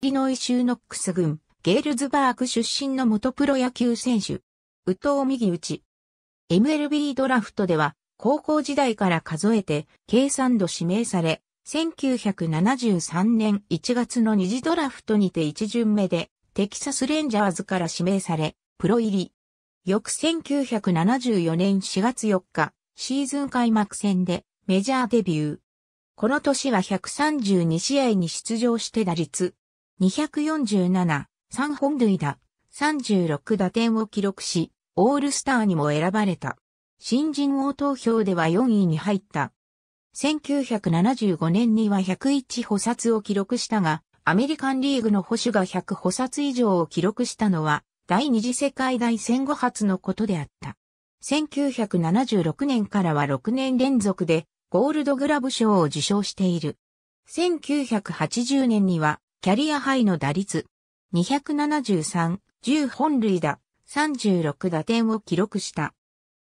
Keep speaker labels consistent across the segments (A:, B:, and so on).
A: リノイ州ノックス郡、ゲールズバーク出身の元プロ野球選手。宇藤右打 MLB ドラフトでは、高校時代から数えて、計算度指名され、1973年1月の二次ドラフトにて1巡目で、テキサスレンジャーズから指名され、プロ入り。翌1974年4月4日、シーズン開幕戦でメジャーデビュー。この年は132試合に出場して打率247、3本塁打、36打点を記録し、オールスターにも選ばれた。新人王投票では4位に入った。1975年には101補殺を記録したが、アメリカンリーグの保守が100補殺以上を記録したのは、第二次世界大戦後初のことであった。1976年からは6年連続でゴールドグラブ賞を受賞している。1980年にはキャリアハイの打率、273、10本塁打、36打点を記録した。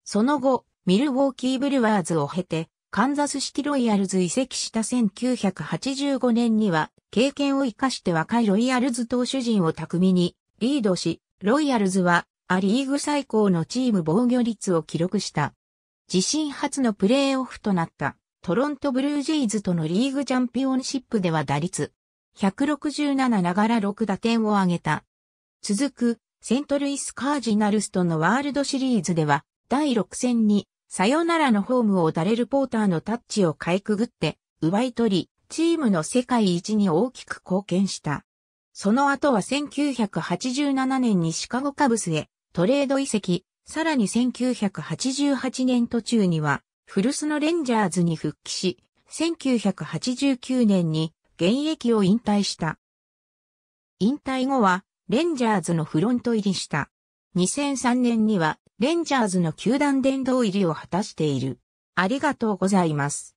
A: その後、ミルウォーキーブルワーズを経て、カンザスシティロイヤルズ移籍した1985年には、経験を活かして若いロイヤルズ投手陣を巧みにリードし、ロイヤルズはアリーグ最高のチーム防御率を記録した。自身初のプレーオフとなったトロントブルージェイズとのリーグチャンピオンシップでは打率167ながら6打点を挙げた。続く、セントルイス・カージナルスとのワールドシリーズでは、第6戦に、サヨナラのホームをダレル・ポーターのタッチをかいくぐって、奪い取り、チームの世界一に大きく貢献した。その後は1987年にシカゴカブスへトレード移籍、さらに1988年途中にはフルスのレンジャーズに復帰し、1989年に現役を引退した。引退後は、レンジャーズのフロント入りした。2003年には、レンジャーズの球団殿堂入りを果たしている。ありがとうございます。